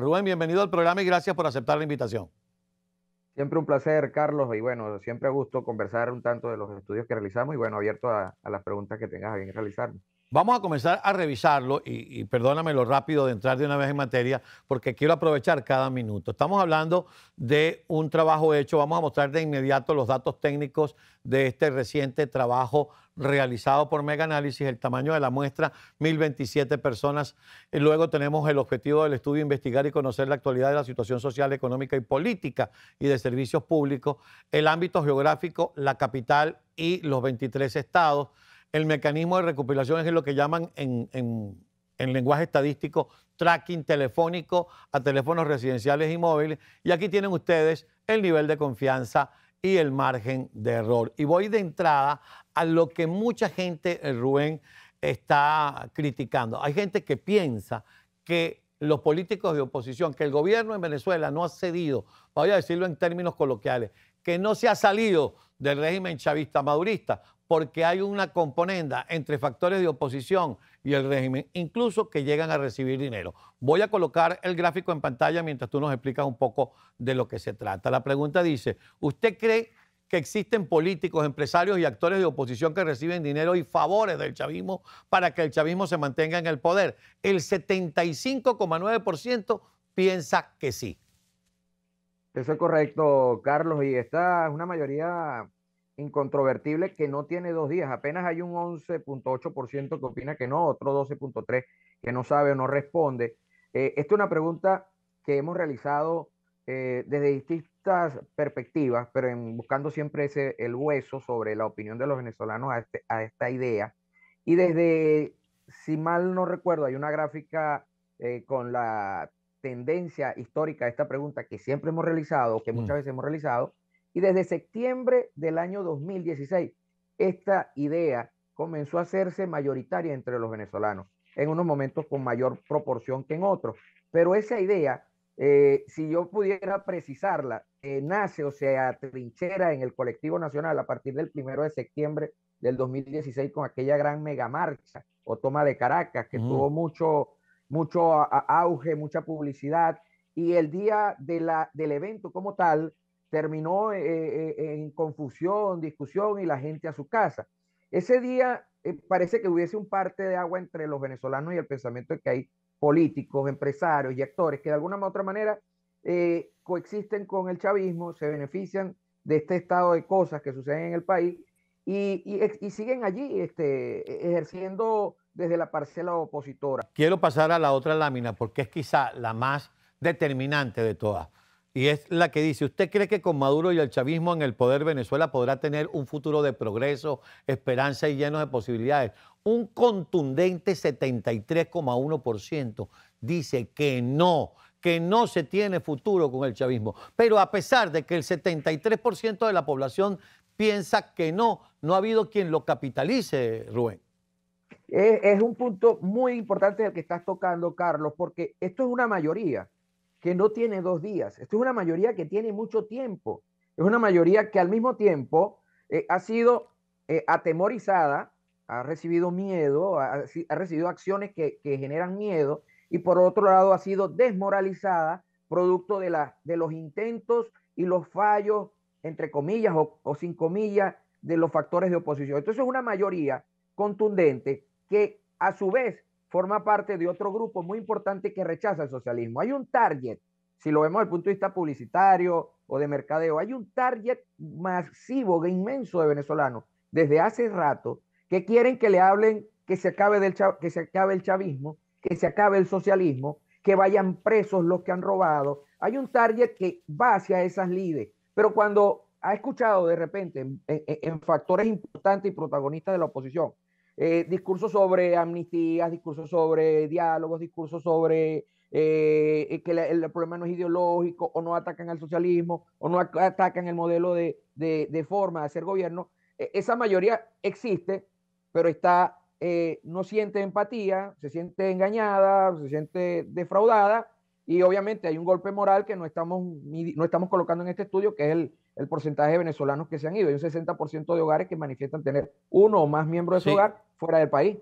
Rubén, bienvenido al programa y gracias por aceptar la invitación. Siempre un placer, Carlos, y bueno, siempre gusto conversar un tanto de los estudios que realizamos y bueno, abierto a, a las preguntas que tengas a bien realizarme. Vamos a comenzar a revisarlo y, perdóname lo rápido de entrar de una vez en materia porque quiero aprovechar cada minuto. Estamos hablando de un trabajo hecho, vamos a mostrar de inmediato los datos técnicos de este reciente trabajo realizado por Mega Análisis, el tamaño de la muestra, 1027 personas. Y eh, luego tenemos el objetivo del estudio, investigar y conocer la actualidad de la situación social, económica y política y de servicios públicos, el ámbito geográfico, la capital y los 23 estados el mecanismo de recopilación es lo que llaman en, lenguaje estadístico tracking telefónico a teléfonos residenciales y móviles. Y aquí tienen ustedes el nivel de confianza y el margen de error. Y voy de entrada a lo que mucha gente, eh, Rubén, está criticando. Hay gente que piensa que los políticos de oposición, que el gobierno en Venezuela no ha cedido, voy a decirlo en términos coloquiales, que no se ha salido del régimen chavista madurista, porque hay una componenda entre factores de oposición y el régimen, incluso que llegan a recibir dinero. Voy a colocar el gráfico en pantalla mientras tú nos explicas un poco de lo que se trata. La pregunta dice, ¿usted cree que existen políticos, empresarios y actores de oposición que reciben dinero y favores del chavismo para que el chavismo se mantenga en el poder. El 75,9% piensa que sí. Eso es correcto, Carlos, y esta es una mayoría incontrovertible que no tiene dos días. Apenas hay un 11.8% que opina que no, otro 12.3% que no sabe o no responde. Eh, esta es una pregunta que hemos realizado eh, desde distintas perspectivas, pero buscando siempre ese, el hueso sobre la opinión de los venezolanos a, este, esta idea. Y desde, si mal no recuerdo, hay una gráfica eh, con la tendencia histórica a esta pregunta que siempre hemos realizado, que mm. muchas veces hemos realizado, y desde septiembre del año 2016, esta idea comenzó a hacerse mayoritaria entre los venezolanos, en unos momentos con mayor proporción que en otros. Pero esa idea, eh, si yo pudiera precisarla, eh, nace o se atrinchera en el colectivo nacional a partir del primero de septiembre del 2016 con aquella gran megamarcha o toma de Caracas, que mm. tuvo mucho mucho auge, mucha publicidad. Y el día de la, del evento como tal terminó eh, eh, eh, en confusión, discusión y la gente a su casa. Ese día parece que hubiese un parte de agua entre los venezolanos y el pensamiento de que hay políticos, empresarios y actores que de alguna u otra manera coexisten con el chavismo, se benefician de este estado de cosas que suceden en el país y, siguen allí este, ejerciendo desde la parcela opositora. Quiero pasar a la otra lámina porque es quizá la más determinante de todas. Y es la que dice, ¿usted cree que con Maduro y el chavismo en el poder Venezuela podrá tener un futuro de progreso, esperanza y lleno de posibilidades? Un contundente 73,1% dice que no, que no se tiene futuro con el chavismo. Pero a pesar de que el 73% de la población piensa que no, no ha habido quien lo capitalice, Rubén. Es, un punto muy importante el que estás tocando, Carlos, porque esto es una mayoría que no tiene dos días, esto es una mayoría que tiene mucho tiempo, es una mayoría que al mismo tiempo eh, ha sido eh, atemorizada, ha recibido miedo, ha, recibido acciones que, generan miedo y por otro lado ha sido desmoralizada producto de, los intentos y los fallos, entre comillas o, o sin comillas, de los factores de oposición. Entonces es una mayoría contundente que a su vez forma parte de otro grupo muy importante que rechaza el socialismo. Hay un target, si lo vemos desde el punto de vista publicitario o de mercadeo, hay un target masivo, inmenso de venezolanos desde hace rato que quieren que le hablen que se acabe, del el chavismo, que se acabe el socialismo, que vayan presos los que han robado. Hay un target que va hacia esas líderes, pero cuando ha escuchado de repente en factores importantes y protagonistas de la oposición eh, discursos sobre amnistías, discursos sobre diálogos, discursos sobre eh, eh, que el problema no es ideológico o no atacan al socialismo o no atacan el modelo de, de, forma de hacer gobierno. E, esa mayoría existe, pero está no siente empatía, se siente engañada, se siente defraudada y obviamente hay un golpe moral que no estamos, no estamos colocando en este estudio, que es el, el porcentaje de venezolanos que se han ido. Hay un 60% de hogares que manifiestan tener uno o más miembros de su hogar fuera del país.